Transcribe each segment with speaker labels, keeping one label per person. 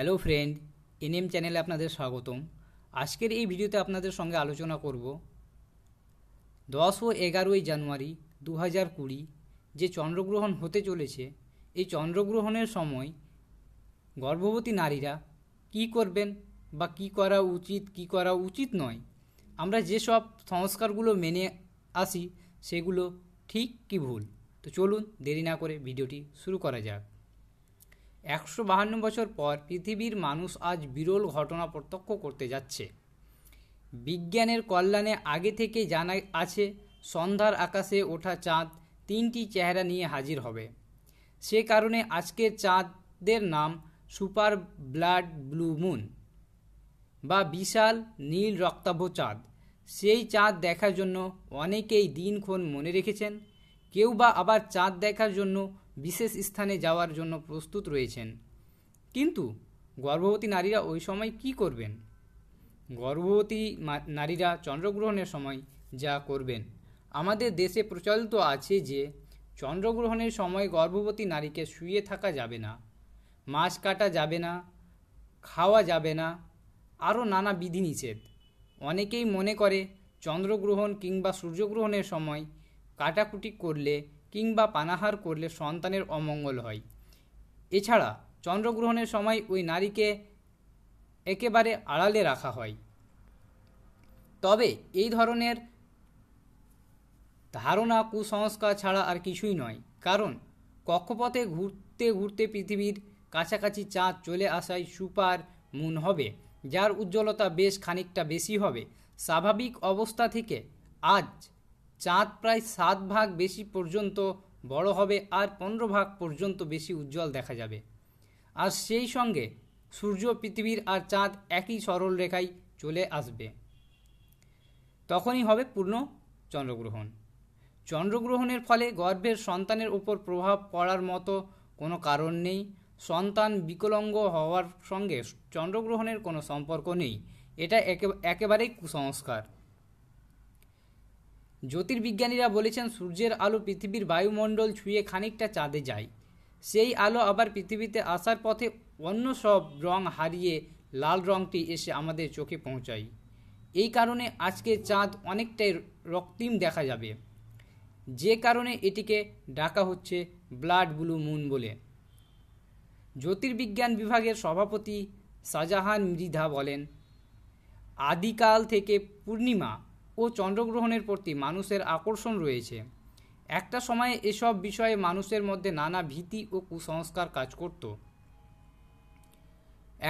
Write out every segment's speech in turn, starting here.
Speaker 1: hello friend NM চ্যানেলে আপনাদের স্বাগতম আজকের এই ভিডিওতে আপনাদের সঙ্গে আলোচনা করব দশ ও এগারোই জানুয়ারি দু হাজার কুড়ি যে চন্দ্রগ্রহণ হতে চলেছে এই চন্দ্রগ্রহণের সময় গর্ভবতী নারীরা কি করবেন বা কি করা উচিত কি করা উচিত নয় আমরা যেসব সংস্কারগুলো মেনে আসি সেগুলো ঠিক কি ভুল তো চলুন দেরি না করে ভিডিওটি শুরু করা যাক একশো বাহান্ন বছর পর পৃথিবীর মানুষ আজ বিরল ঘটনা প্রত্যক্ষ করতে যাচ্ছে বিজ্ঞানের কল্যাণে আগে থেকে জানা আছে সন্ধ্যার আকাশে ওঠা চাঁদ তিনটি চেহারা নিয়ে হাজির হবে সে কারণে আজকের চাঁদের নাম সুপার ব্লাড ব্লু মুন বা বিশাল নীল রক্তাভ চাঁদ সেই চাঁদ দেখার জন্য অনেকেই দিনক্ষণ মনে রেখেছেন কেউ বা আবার চাঁদ দেখার জন্য বিশেষ স্থানে যাওয়ার জন্য প্রস্তুত রয়েছেন কিন্তু গর্ভবতী নারীরা ওই সময় কি করবেন গর্ভবতী নারীরা চন্দ্রগ্রহণের সময় যা করবেন আমাদের দেশে প্রচলিত আছে যে চন্দ্রগ্রহণের সময় গর্ভবতী নারীকে শুয়ে থাকা যাবে না মাছ কাটা যাবে না খাওয়া যাবে না আরও নানা বিধিনিষেধ অনেকেই মনে করে চন্দ্রগ্রহণ কিংবা সূর্যগ্রহণের সময় কাটাকুটি করলে কিংবা পানাহার করলে সন্তানের অমঙ্গল হয় এছাড়া চন্দ্রগ্রহণের সময় ওই নারীকে একেবারে আড়ালে রাখা হয় তবে এই ধরনের ধারণা কুসংস্কার ছাড়া আর কিছুই নয় কারণ কক্ষপথে ঘুরতে ঘুরতে পৃথিবীর কাছাকাছি চাঁদ চলে আসায় সুপার মুন হবে যার উজ্জ্বলতা বেশ খানিকটা বেশি হবে স্বাভাবিক অবস্থা থেকে আজ চাঁদ প্রায় সাত ভাগ বেশি পর্যন্ত বড় হবে আর পনেরো ভাগ পর্যন্ত বেশি উজ্জ্বল দেখা যাবে আর সেই সঙ্গে সূর্য পৃথিবীর আর চাঁদ একই সরল রেখায় চলে আসবে তখনই হবে পূর্ণ চন্দ্রগ্রহণ চন্দ্রগ্রহণের ফলে গর্ভের সন্তানের উপর প্রভাব পড়ার মতো কোনো কারণ নেই সন্তান বিকলঙ্গ হওয়ার সঙ্গে চন্দ্রগ্রহণের কোনো সম্পর্ক নেই এটা একেবারেই কুসংস্কার জ্যোতির্বিজ্ঞানীরা বলেছেন সূর্যের আলো পৃথিবীর বায়ুমণ্ডল ছুঁয়ে খানিকটা চাঁদে যায় সেই আলো আবার পৃথিবীতে আসার পথে অন্য সব রং হারিয়ে লাল রঙটি এসে আমাদের চোখে পৌঁছায় এই কারণে আজকে চাঁদ অনেকটাই রক্তিম দেখা যাবে যে কারণে এটিকে ডাকা হচ্ছে ব্লাড ব্লু মুন বলে জ্যোতির্বিজ্ঞান বিভাগের সভাপতি শাহজাহান মৃধা বলেন আদিকাল থেকে পূর্ণিমা ও চন্দ্রগ্রহণের প্রতি মানুষের আকর্ষণ রয়েছে একটা সময়ে এসব বিষয়ে মানুষের মধ্যে নানা ভীতি ও কুসংস্কার কাজ করত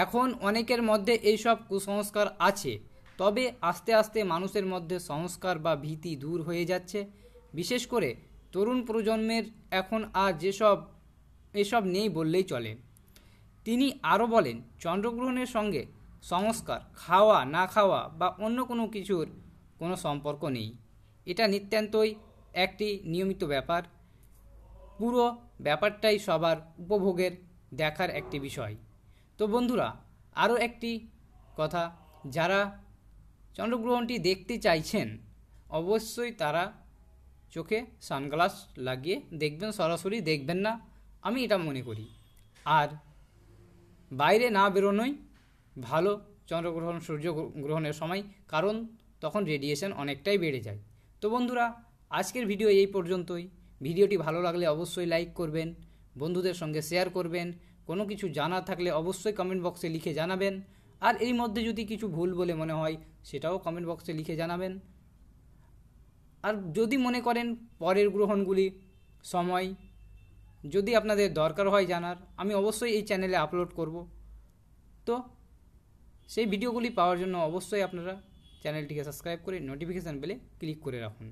Speaker 1: এখন অনেকের মধ্যে এইসব কুসংস্কার আছে তবে আস্তে আস্তে মানুষের মধ্যে সংস্কার বা ভীতি দূর হয়ে যাচ্ছে বিশেষ করে তরুণ প্রজন্মের এখন আর যেসব এসব নেই বললেই চলে তিনি আরও বলেন চন্দ্রগ্রহণের সঙ্গে সংস্কার খাওয়া না খাওয়া বা অন্য কোনো কিছুর কোনো সম্পর্ক নেই এটা নিতান্তই একটি নিয়মিত ব্যাপার পুরো ব্যাপারটাই সবার উপভোগের দেখার একটি বিষয় তো বন্ধুরা আরও একটি কথা যারা চন্দ্রগ্রহণটি দেখতে চাইছেন অবশ্যই তারা চোখে সানগ্লাস লাগিয়ে দেখবেন সরাসরি দেখবেন না আমি এটা মনে করি আর বাইরে না বেরোনোই ভালো চন্দ্রগ্রহণ সূর্য গ্রহণের সময় কারণ তখন রেডিয়েশন অনেকটাই বেড়ে যায় তো বন্ধুরা আজকের ভিডিও এই পর্যন্তই ভিডিওটি ভালো লাগলে অবশ্যই লাইক করবেন বন্ধুদের সঙ্গে শেয়ার করবেন কোনো কিছু জানা থাকলে অবশ্যই কমেন্ট বক্সে লিখে জানাবেন আর এই মধ্যে যদি কিছু ভুল বলে মনে হয় সেটাও কমেন্ট বক্সে লিখে জানাবেন আর যদি মনে করেন পরের গ্রহণগুলি সময় যদি আপনাদের দরকার হয় জানার আমি অবশ্যই এই চ্যানেলে আপলোড করব তো সেই ভিডিওগুলি পাওয়ার জন্য অবশ্যই আপনারা চ্যানেলটিকে সাবস্ক্রাইব করে নোটিফিকেশান বেলে ক্লিক করে রাখুন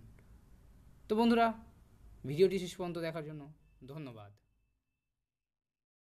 Speaker 1: তো বন্ধুরা ভিডিওটি শেষ পর্যন্ত দেখার জন্য ধন্যবাদ